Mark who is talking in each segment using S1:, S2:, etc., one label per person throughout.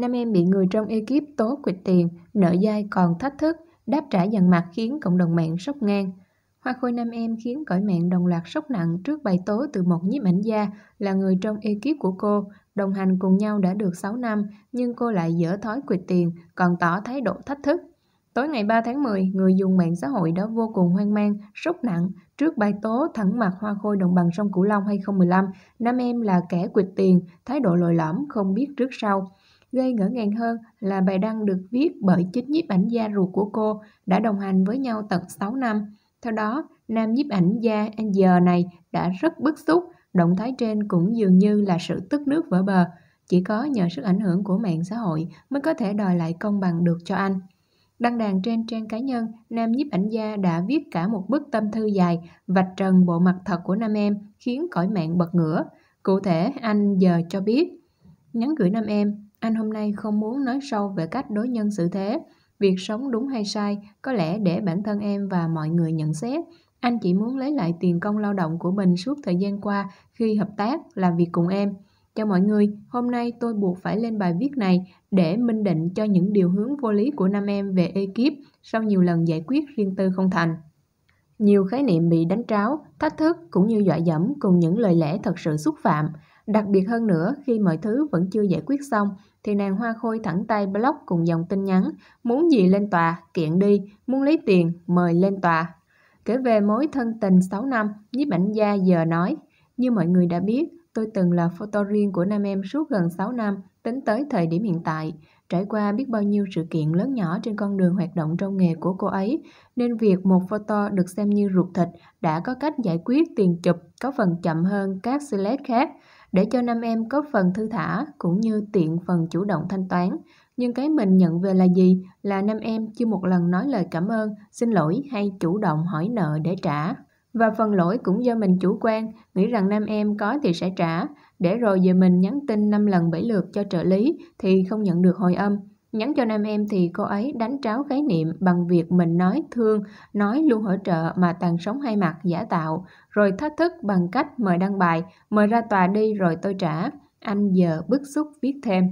S1: nam em bị người trong ekip tố quỵt tiền, nợ dai còn thách thức, đáp trả dằn mặt khiến cộng đồng mạng sốc ngang. Hoa khôi nam em khiến cõi mạng đồng loạt sốc nặng trước bài tố từ một nhiếp ảnh gia là người trong ekip của cô. Đồng hành cùng nhau đã được 6 năm, nhưng cô lại dở thói quỵt tiền, còn tỏ thái độ thách thức. Tối ngày 3 tháng 10, người dùng mạng xã hội đã vô cùng hoang mang, sốc nặng trước bài tố thẳng mặt Hoa Khôi đồng bằng sông Cửu Long 2015, nam em là kẻ quỵt tiền, thái độ lồi lõm không biết trước sau. Gây ngỡ ngàng hơn là bài đăng được viết bởi chính nhiếp ảnh gia ruột của cô đã đồng hành với nhau tận 6 năm. Theo đó, nam nhiếp ảnh gia anh giờ này đã rất bức xúc, động thái trên cũng dường như là sự tức nước vỡ bờ. Chỉ có nhờ sức ảnh hưởng của mạng xã hội mới có thể đòi lại công bằng được cho anh. Đăng đàn trên trang cá nhân, nam nhiếp ảnh gia đã viết cả một bức tâm thư dài vạch trần bộ mặt thật của nam em khiến cõi mạng bật ngửa. Cụ thể, anh giờ cho biết, nhắn gửi nam em, anh hôm nay không muốn nói sâu về cách đối nhân xử thế. Việc sống đúng hay sai có lẽ để bản thân em và mọi người nhận xét. Anh chỉ muốn lấy lại tiền công lao động của mình suốt thời gian qua khi hợp tác làm việc cùng em. Cho mọi người, hôm nay tôi buộc phải lên bài viết này để minh định cho những điều hướng vô lý của nam em về ekip sau nhiều lần giải quyết riêng tư không thành. Nhiều khái niệm bị đánh tráo, thách thức cũng như dọa dẫm cùng những lời lẽ thật sự xúc phạm. Đặc biệt hơn nữa, khi mọi thứ vẫn chưa giải quyết xong, thì nàng Hoa Khôi thẳng tay block cùng dòng tin nhắn, muốn gì lên tòa, kiện đi, muốn lấy tiền, mời lên tòa. Kể về mối thân tình 6 năm, nhiếp ảnh gia giờ nói, như mọi người đã biết, tôi từng là photo riêng của nam em suốt gần 6 năm, tính tới thời điểm hiện tại. Trải qua biết bao nhiêu sự kiện lớn nhỏ trên con đường hoạt động trong nghề của cô ấy, nên việc một photo được xem như ruột thịt đã có cách giải quyết tiền chụp có phần chậm hơn các select khác để cho nam em có phần thư thả cũng như tiện phần chủ động thanh toán. Nhưng cái mình nhận về là gì là nam em chưa một lần nói lời cảm ơn, xin lỗi hay chủ động hỏi nợ để trả. Và phần lỗi cũng do mình chủ quan, nghĩ rằng nam em có thì sẽ trả, để rồi giờ mình nhắn tin 5 lần 7 lượt cho trợ lý thì không nhận được hồi âm. Nhắn cho nam em thì cô ấy đánh tráo khái niệm bằng việc mình nói thương, nói luôn hỗ trợ mà tàn sống hai mặt giả tạo, rồi thách thức bằng cách mời đăng bài, mời ra tòa đi rồi tôi trả. Anh giờ bức xúc viết thêm.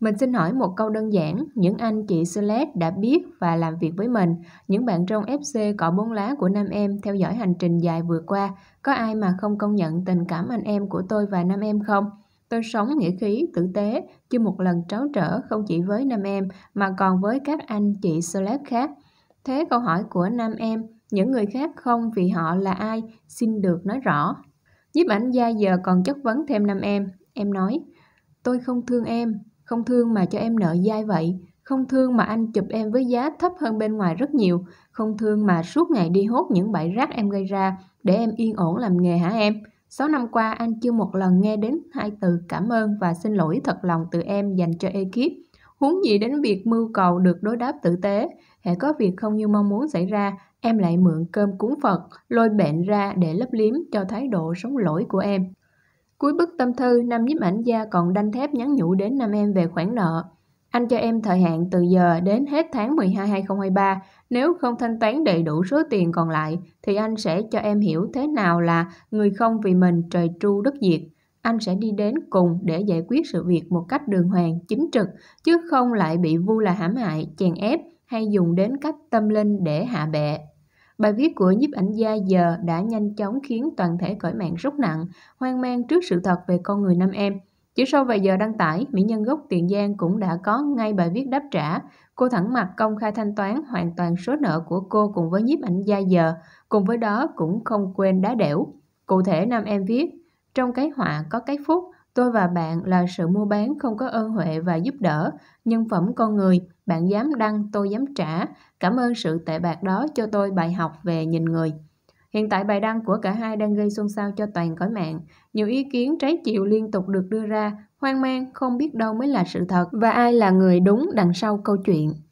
S1: Mình xin hỏi một câu đơn giản, những anh chị Celeste đã biết và làm việc với mình, những bạn trong FC cọ bốn lá của nam em theo dõi hành trình dài vừa qua, có ai mà không công nhận tình cảm anh em của tôi và nam em không? Tôi sống nghĩa khí, tử tế, chưa một lần tráo trở không chỉ với nam em mà còn với các anh chị celeb khác. Thế câu hỏi của nam em, những người khác không vì họ là ai, xin được nói rõ. Nhiếp ảnh gia giờ còn chất vấn thêm nam em. Em nói, tôi không thương em, không thương mà cho em nợ dai vậy. Không thương mà anh chụp em với giá thấp hơn bên ngoài rất nhiều. Không thương mà suốt ngày đi hốt những bãi rác em gây ra để em yên ổn làm nghề hả em? 6 năm qua anh chưa một lần nghe đến hai từ cảm ơn và xin lỗi thật lòng từ em dành cho ekip. Huống gì đến việc mưu cầu được đối đáp tử tế, hệ có việc không như mong muốn xảy ra, em lại mượn cơm cúng Phật, lôi bệnh ra để lấp liếm cho thái độ sống lỗi của em. Cuối bức tâm thư, nam nhiếp ảnh gia còn đanh thép nhắn nhủ đến nam em về khoản nợ. Anh cho em thời hạn từ giờ đến hết tháng 12 2023, nếu không thanh toán đầy đủ số tiền còn lại thì anh sẽ cho em hiểu thế nào là người không vì mình trời tru đất diệt. Anh sẽ đi đến cùng để giải quyết sự việc một cách đường hoàng, chính trực, chứ không lại bị vu là hãm hại, chèn ép hay dùng đến cách tâm linh để hạ bệ. Bài viết của nhiếp ảnh gia giờ đã nhanh chóng khiến toàn thể cõi mạng rút nặng, hoang mang trước sự thật về con người nam em – chỉ sau vài giờ đăng tải, mỹ nhân gốc Tiền Giang cũng đã có ngay bài viết đáp trả. Cô thẳng mặt công khai thanh toán hoàn toàn số nợ của cô cùng với nhiếp ảnh gia giờ, cùng với đó cũng không quên đá đẻo. Cụ thể nam em viết, trong cái họa có cái phúc, tôi và bạn là sự mua bán không có ơn huệ và giúp đỡ, nhân phẩm con người, bạn dám đăng tôi dám trả, cảm ơn sự tệ bạc đó cho tôi bài học về nhìn người. Hiện tại bài đăng của cả hai đang gây xôn xao cho toàn cõi mạng. Nhiều ý kiến trái chiều liên tục được đưa ra, hoang mang không biết đâu mới là sự thật và ai là người đúng đằng sau câu chuyện.